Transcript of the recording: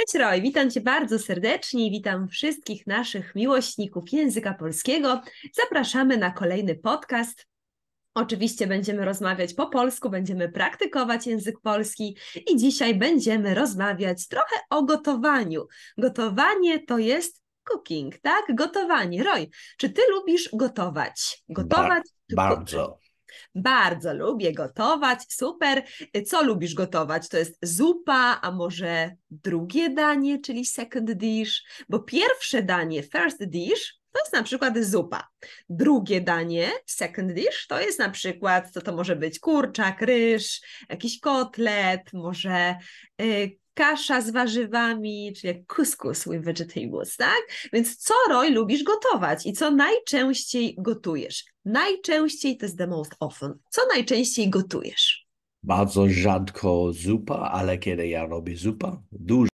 Cześć Roy, witam Cię bardzo serdecznie i witam wszystkich naszych miłośników języka polskiego. Zapraszamy na kolejny podcast. Oczywiście będziemy rozmawiać po polsku, będziemy praktykować język polski i dzisiaj będziemy rozmawiać trochę o gotowaniu. Gotowanie to jest cooking, tak? Gotowanie. Roy, czy Ty lubisz gotować? Gotować? Bar bardzo. Bardzo lubię gotować, super. Co lubisz gotować? To jest zupa, a może drugie danie, czyli second dish, bo pierwsze danie, first dish, to jest na przykład zupa. Drugie danie, second dish, to jest na przykład, co to może być, kurczak, ryż, jakiś kotlet, może y, kasza z warzywami, czyli jak couscous with vegetables, tak? Więc co roj lubisz gotować i co najczęściej gotujesz? Najczęściej to jest the most often. Co najczęściej gotujesz? Bardzo rzadko zupa, ale kiedy ja robię zupa, dużo